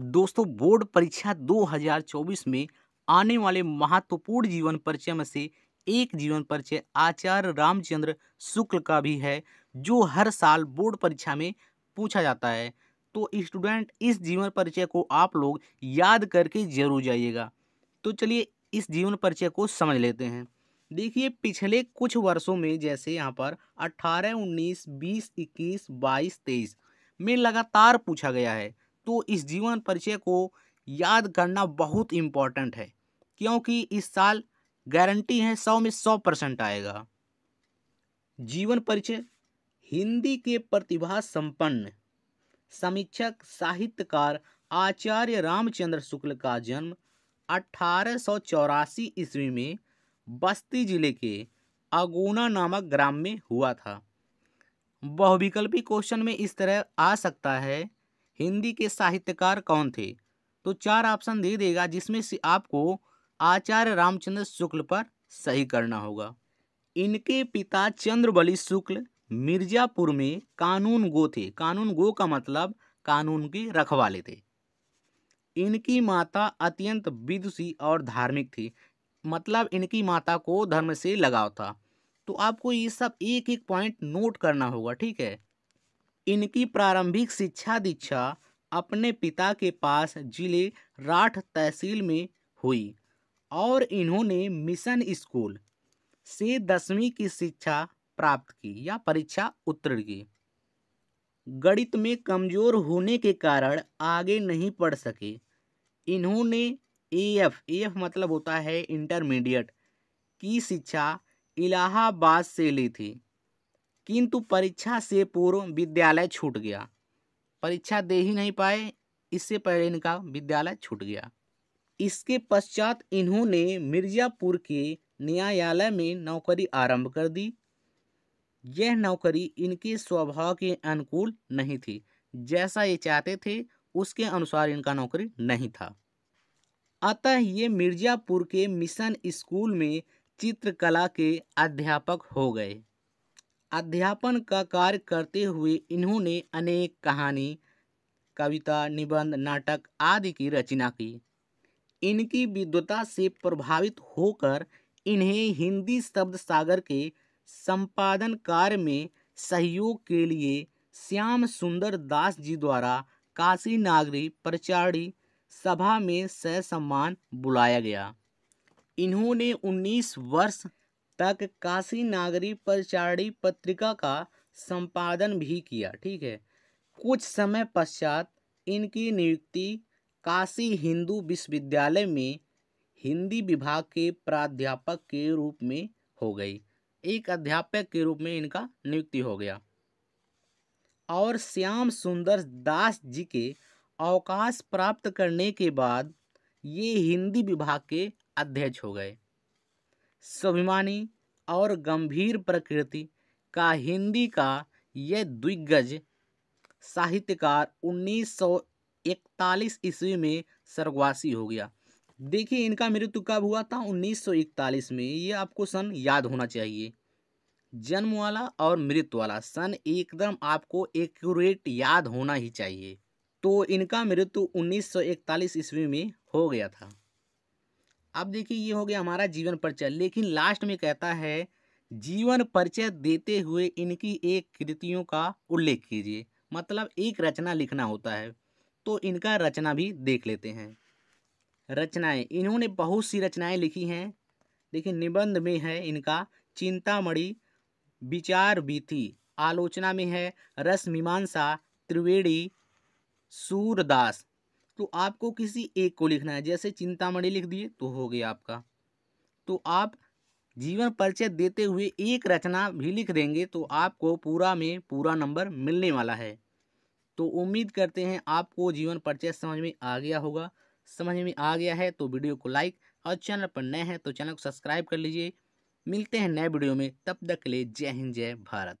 दोस्तों बोर्ड परीक्षा 2024 में आने वाले महत्वपूर्ण जीवन परिचय में से एक जीवन परिचय आचार्य रामचंद्र शुक्ल का भी है जो हर साल बोर्ड परीक्षा में पूछा जाता है तो स्टूडेंट इस जीवन परिचय को आप लोग याद करके जरूर जाइएगा तो चलिए इस जीवन परिचय को समझ लेते हैं देखिए पिछले कुछ वर्षों में जैसे यहाँ पर 18, 19, 20, 21, 22, 23 में लगातार पूछा गया है तो इस जीवन परिचय को याद करना बहुत इम्पॉर्टेंट है क्योंकि इस साल गारंटी है सौ में सौ परसेंट आएगा जीवन परिचय हिंदी के प्रतिभा संपन्न समीक्षक साहित्यकार आचार्य रामचंद्र शुक्ल का जन्म अठारह ईस्वी में बस्ती जिले के अगोना नामक ग्राम में हुआ था बहुविकल्पी क्वेश्चन में इस तरह आ सकता है हिंदी के साहित्यकार कौन थे तो चार ऑप्शन दे देगा जिसमें से आपको आचार्य रामचंद्र शुक्ल पर सही करना होगा इनके पिता चंद्रबली शुक्ल मिर्जापुर में कानून गो थे कानून गो का मतलब कानून के रखवाले थे इनकी माता अत्यंत विदुषी और धार्मिक थी मतलब इनकी माता को धर्म से लगाव था तो आपको ये सब एक एक पॉइंट नोट करना होगा ठीक है इनकी प्रारंभिक शिक्षा दीक्षा अपने पिता के पास जिले राठ तहसील में हुई और इन्होंने मिशन स्कूल से दसवीं की शिक्षा प्राप्त की या परीक्षा उत्तीर्ण की गणित में कमज़ोर होने के कारण आगे नहीं पढ़ सके इन्होंने ए एफ ए एफ मतलब होता है इंटरमीडिएट की शिक्षा इलाहाबाद से ली थी किंतु परीक्षा से पूर्व विद्यालय छूट गया परीक्षा दे ही नहीं पाए इससे पहले इनका विद्यालय छूट गया इसके पश्चात इन्होंने मिर्ज़ापुर के न्यायालय में नौकरी आरंभ कर दी यह नौकरी इनके स्वभाव के अनुकूल नहीं थी जैसा ये चाहते थे उसके अनुसार इनका नौकरी नहीं था अतः ये मिर्ज़ापुर के मिशन स्कूल में चित्रकला के अध्यापक हो गए अध्यापन का कार्य करते हुए इन्होंने अनेक कहानी कविता निबंध नाटक आदि की रचना की इनकी विद्वता से प्रभावित होकर इन्हें हिंदी शब्द सागर के संपादन कार्य में सहयोग के लिए श्याम सुंदर दास जी द्वारा काशी नागरी प्रचारी सभा में सम्मान बुलाया गया इन्होंने 19 वर्ष तक काशी नागरी परिचारी पत्रिका का संपादन भी किया ठीक है कुछ समय पश्चात इनकी नियुक्ति काशी हिंदू विश्वविद्यालय में हिंदी विभाग के प्राध्यापक के रूप में हो गई एक अध्यापक के रूप में इनका नियुक्ति हो गया और श्याम सुंदर दास जी के अवकाश प्राप्त करने के बाद ये हिंदी विभाग के अध्यक्ष हो गए स्वाभिमानी और गंभीर प्रकृति का हिंदी का यह दिग्गज साहित्यकार 1941 ईस्वी में स्वर्गवासी हो गया देखिए इनका मृत्यु कब हुआ था 1941 में ये आपको सन याद होना चाहिए जन्म वाला और मृत्यु वाला सन एकदम आपको एक्यूरेट याद होना ही चाहिए तो इनका मृत्यु 1941 ईस्वी में हो गया था अब देखिए ये हो गया हमारा जीवन परिचय लेकिन लास्ट में कहता है जीवन परिचय देते हुए इनकी एक कृतियों का उल्लेख कीजिए मतलब एक रचना लिखना होता है तो इनका रचना भी देख लेते हैं रचनाएं इन्होंने बहुत सी रचनाएं लिखी हैं देखिए निबंध में है इनका चिंतामणि विचार बीथी आलोचना में है रस मीमांसा त्रिवेणी सूरदास तो आपको किसी एक को लिखना है जैसे चिंतामणि लिख दिए तो हो गया आपका तो आप जीवन परिचय देते हुए एक रचना भी लिख देंगे तो आपको पूरा में पूरा नंबर मिलने वाला है तो उम्मीद करते हैं आपको जीवन परिचय समझ में आ गया होगा समझ में आ गया है तो वीडियो को लाइक और चैनल पर नए हैं तो चैनल को सब्सक्राइब कर लीजिए मिलते हैं नए वीडियो में तब तक के लिए जय हिंद जय भारत